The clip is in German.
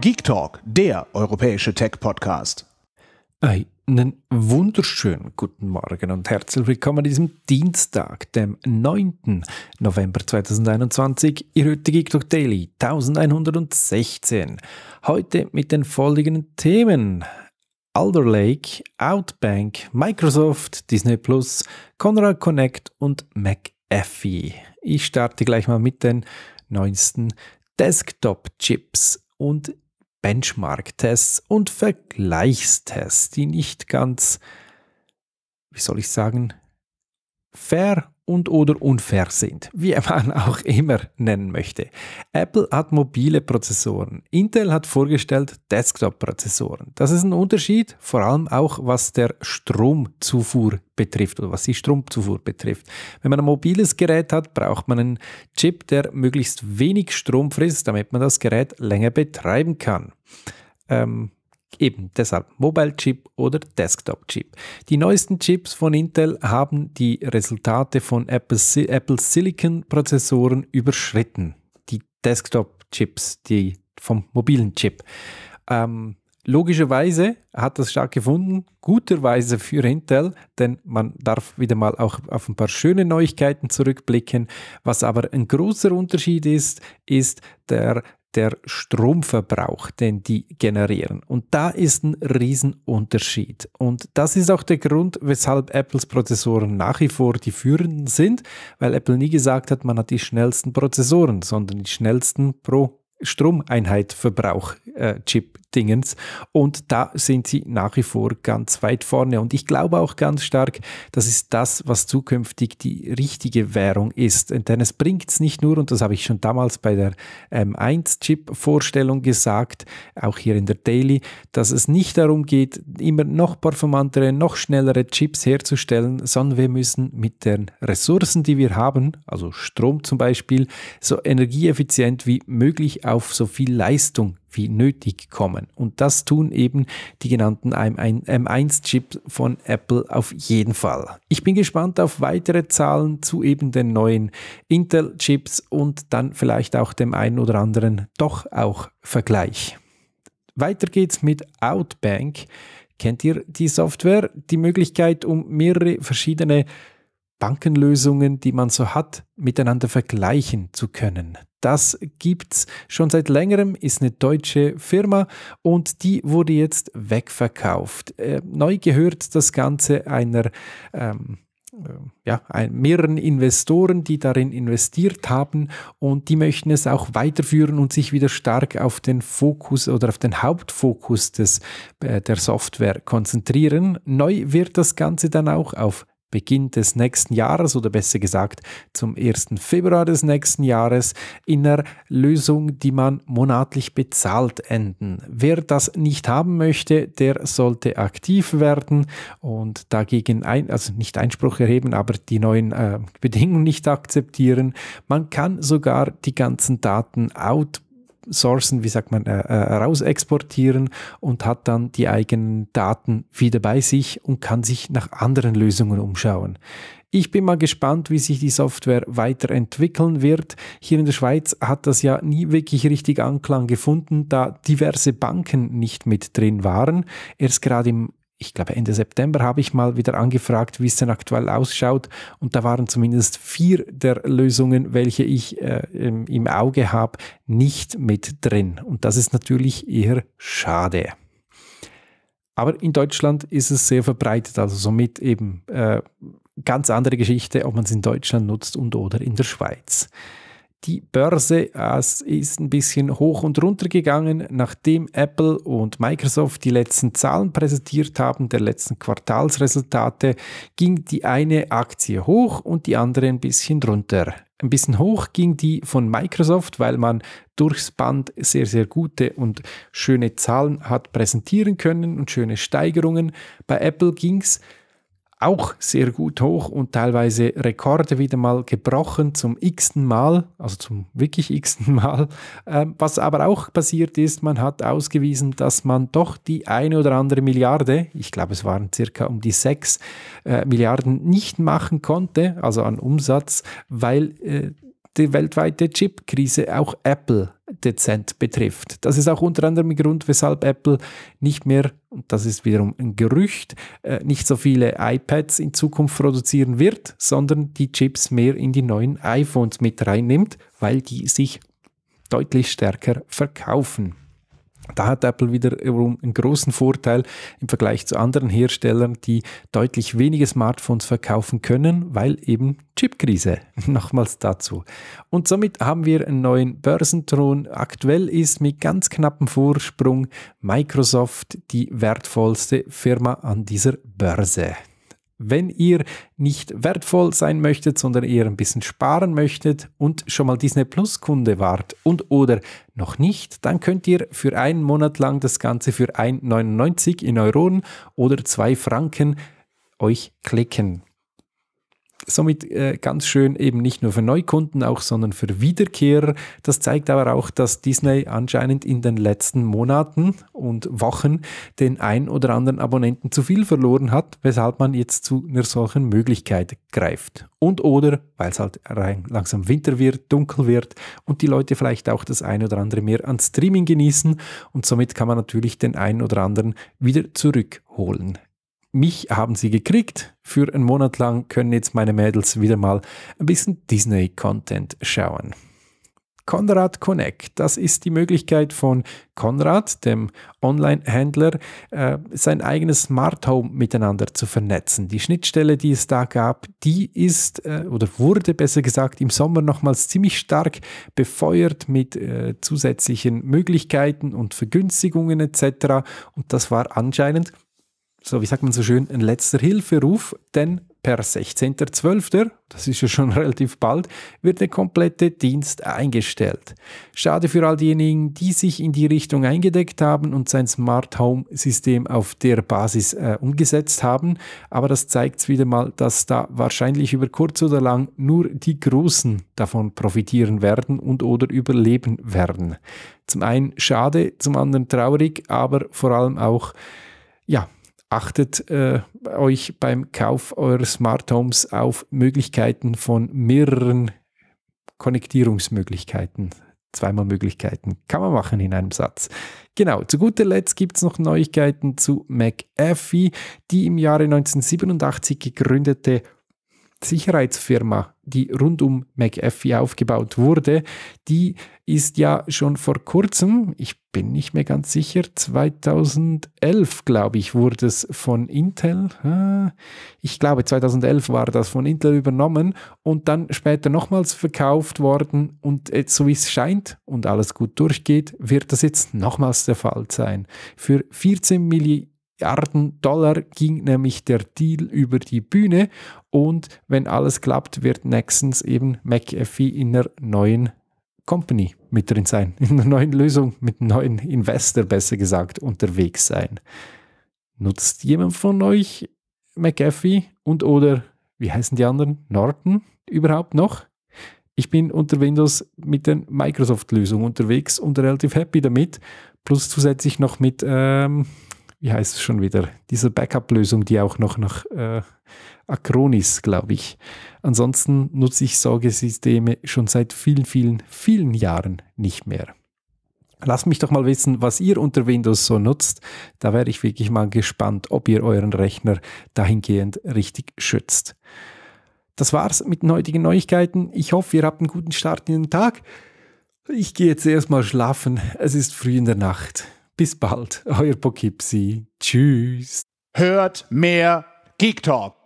Geek Talk, der europäische Tech-Podcast. Einen wunderschönen guten Morgen und herzlich willkommen an diesem Dienstag, dem 9. November 2021. Ihr hört die Geek Talk Daily 1116. Heute mit den folgenden Themen. Alder Lake, Outbank, Microsoft, Disney Plus, Conrad Connect und McAfee. Ich starte gleich mal mit den neuesten Desktop-Chips und Benchmark-Tests und Vergleichstests, die nicht ganz, wie soll ich sagen, fair und oder unfair sind, wie man auch immer nennen möchte. Apple hat mobile Prozessoren, Intel hat vorgestellt Desktop-Prozessoren. Das ist ein Unterschied, vor allem auch was der Stromzufuhr betrifft oder was die Stromzufuhr betrifft. Wenn man ein mobiles Gerät hat, braucht man einen Chip, der möglichst wenig Strom frisst, damit man das Gerät länger betreiben kann. Ähm, Eben deshalb Mobile Chip oder Desktop Chip. Die neuesten Chips von Intel haben die Resultate von Apple, Apple Silicon Prozessoren überschritten. Die Desktop Chips, die vom mobilen Chip. Ähm, logischerweise hat das stattgefunden, guterweise für Intel, denn man darf wieder mal auch auf ein paar schöne Neuigkeiten zurückblicken. Was aber ein großer Unterschied ist, ist der der Stromverbrauch, den die generieren. Und da ist ein Riesenunterschied. Und das ist auch der Grund, weshalb Apples Prozessoren nach wie vor die führenden sind, weil Apple nie gesagt hat, man hat die schnellsten Prozessoren, sondern die schnellsten pro Stromeinheit Verbrauch Chip-Dingens. Und da sind sie nach wie vor ganz weit vorne. Und ich glaube auch ganz stark, das ist das, was zukünftig die richtige Währung ist. Denn es bringt es nicht nur, und das habe ich schon damals bei der M1-Chip-Vorstellung ähm, gesagt, auch hier in der Daily, dass es nicht darum geht, immer noch performantere, noch schnellere Chips herzustellen, sondern wir müssen mit den Ressourcen, die wir haben, also Strom zum Beispiel, so energieeffizient wie möglich auf so viel Leistung wie nötig kommen. Und das tun eben die genannten M1-Chips von Apple auf jeden Fall. Ich bin gespannt auf weitere Zahlen zu eben den neuen Intel-Chips und dann vielleicht auch dem einen oder anderen doch auch Vergleich. Weiter geht's mit Outbank. Kennt ihr die Software? Die Möglichkeit, um mehrere verschiedene Bankenlösungen, die man so hat, miteinander vergleichen zu können. Das gibt's schon seit längerem, ist eine deutsche Firma und die wurde jetzt wegverkauft. Äh, neu gehört das Ganze einer ähm, äh, ja, mehreren Investoren, die darin investiert haben und die möchten es auch weiterführen und sich wieder stark auf den Fokus oder auf den Hauptfokus des, äh, der Software konzentrieren. Neu wird das Ganze dann auch auf Beginn des nächsten Jahres oder besser gesagt zum 1. Februar des nächsten Jahres in einer Lösung, die man monatlich bezahlt enden. Wer das nicht haben möchte, der sollte aktiv werden und dagegen ein, also nicht Einspruch erheben, aber die neuen äh, Bedingungen nicht akzeptieren. Man kann sogar die ganzen Daten out outsourcen, wie sagt man, äh, äh, raus exportieren und hat dann die eigenen Daten wieder bei sich und kann sich nach anderen Lösungen umschauen. Ich bin mal gespannt, wie sich die Software weiterentwickeln wird. Hier in der Schweiz hat das ja nie wirklich richtig Anklang gefunden, da diverse Banken nicht mit drin waren. Erst gerade im ich glaube Ende September habe ich mal wieder angefragt, wie es denn aktuell ausschaut. Und da waren zumindest vier der Lösungen, welche ich äh, im, im Auge habe, nicht mit drin. Und das ist natürlich eher schade. Aber in Deutschland ist es sehr verbreitet, also somit eben äh, ganz andere Geschichte, ob man es in Deutschland nutzt und oder in der Schweiz. Die Börse äh, ist ein bisschen hoch und runter gegangen, nachdem Apple und Microsoft die letzten Zahlen präsentiert haben, der letzten Quartalsresultate, ging die eine Aktie hoch und die andere ein bisschen runter. Ein bisschen hoch ging die von Microsoft, weil man durchs Band sehr, sehr gute und schöne Zahlen hat präsentieren können und schöne Steigerungen. Bei Apple ging es auch sehr gut hoch und teilweise Rekorde wieder mal gebrochen zum x-ten Mal, also zum wirklich x-ten Mal. Ähm, was aber auch passiert ist, man hat ausgewiesen, dass man doch die eine oder andere Milliarde, ich glaube es waren circa um die sechs äh, Milliarden, nicht machen konnte, also an Umsatz, weil äh, die weltweite Chip-Krise auch Apple dezent betrifft. Das ist auch unter anderem ein Grund, weshalb Apple nicht mehr, und das ist wiederum ein Gerücht, äh, nicht so viele iPads in Zukunft produzieren wird, sondern die Chips mehr in die neuen iPhones mit reinnimmt, weil die sich deutlich stärker verkaufen. Da hat Apple wiederum einen großen Vorteil im Vergleich zu anderen Herstellern, die deutlich weniger Smartphones verkaufen können, weil eben Chipkrise. Nochmals dazu. Und somit haben wir einen neuen Börsenthron. Aktuell ist mit ganz knappem Vorsprung Microsoft die wertvollste Firma an dieser Börse. Wenn ihr nicht wertvoll sein möchtet, sondern eher ein bisschen sparen möchtet und schon mal Disney Plus Kunde wart und oder noch nicht, dann könnt ihr für einen Monat lang das Ganze für 1,99 in Euronen oder 2 Franken euch klicken somit äh, ganz schön eben nicht nur für Neukunden auch, sondern für Wiederkehrer. Das zeigt aber auch, dass Disney anscheinend in den letzten Monaten und Wochen den ein oder anderen Abonnenten zu viel verloren hat, weshalb man jetzt zu einer solchen Möglichkeit greift. Und oder, weil es halt langsam Winter wird, dunkel wird und die Leute vielleicht auch das ein oder andere mehr an Streaming genießen und somit kann man natürlich den einen oder anderen wieder zurückholen mich haben sie gekriegt. Für einen Monat lang können jetzt meine Mädels wieder mal ein bisschen Disney-Content schauen. Konrad Connect, das ist die Möglichkeit von Konrad, dem Online-Händler, äh, sein eigenes Smart Home miteinander zu vernetzen. Die Schnittstelle, die es da gab, die ist äh, oder wurde besser gesagt im Sommer nochmals ziemlich stark befeuert mit äh, zusätzlichen Möglichkeiten und Vergünstigungen etc. Und das war anscheinend so wie sagt man so schön, ein letzter Hilferuf, denn per 16.12., das ist ja schon relativ bald, wird der komplette Dienst eingestellt. Schade für all diejenigen, die sich in die Richtung eingedeckt haben und sein Smart Home System auf der Basis äh, umgesetzt haben, aber das zeigt es wieder mal, dass da wahrscheinlich über kurz oder lang nur die Großen davon profitieren werden und oder überleben werden. Zum einen schade, zum anderen traurig, aber vor allem auch ja, achtet äh, euch beim Kauf eurer Smart Homes auf Möglichkeiten von mehreren Konnektierungsmöglichkeiten. Zweimal Möglichkeiten. Kann man machen in einem Satz. Genau, zu guter Letzt gibt es noch Neuigkeiten zu McAfee. Die im Jahre 1987 gegründete Sicherheitsfirma, die rund um McAfee aufgebaut wurde, die ist ja schon vor kurzem, ich bin nicht mehr ganz sicher, 2011 glaube ich, wurde es von Intel, äh, ich glaube 2011 war das von Intel übernommen und dann später nochmals verkauft worden und jetzt, so wie es scheint und alles gut durchgeht, wird das jetzt nochmals der Fall sein. Für 14 Millionen Milliarden Dollar ging nämlich der Deal über die Bühne und wenn alles klappt, wird nächstens eben McAfee in der neuen Company mit drin sein, in einer neuen Lösung, mit einem neuen Investor besser gesagt unterwegs sein. Nutzt jemand von euch McAfee und oder wie heißen die anderen? Norton überhaupt noch? Ich bin unter Windows mit der Microsoft-Lösung unterwegs und relativ happy damit. Plus zusätzlich noch mit ähm, wie heißt es schon wieder, dieser Backup-Lösung, die auch noch nach äh, Acronis, glaube ich. Ansonsten nutze ich Sorgesysteme schon seit vielen, vielen, vielen Jahren nicht mehr. Lasst mich doch mal wissen, was ihr unter Windows so nutzt. Da wäre ich wirklich mal gespannt, ob ihr euren Rechner dahingehend richtig schützt. Das war's mit den heutigen Neuigkeiten. Ich hoffe, ihr habt einen guten Start in den Tag. Ich gehe jetzt erstmal schlafen. Es ist früh in der Nacht. Bis bald, euer Pokipsi. Tschüss. Hört mehr Geek Talk.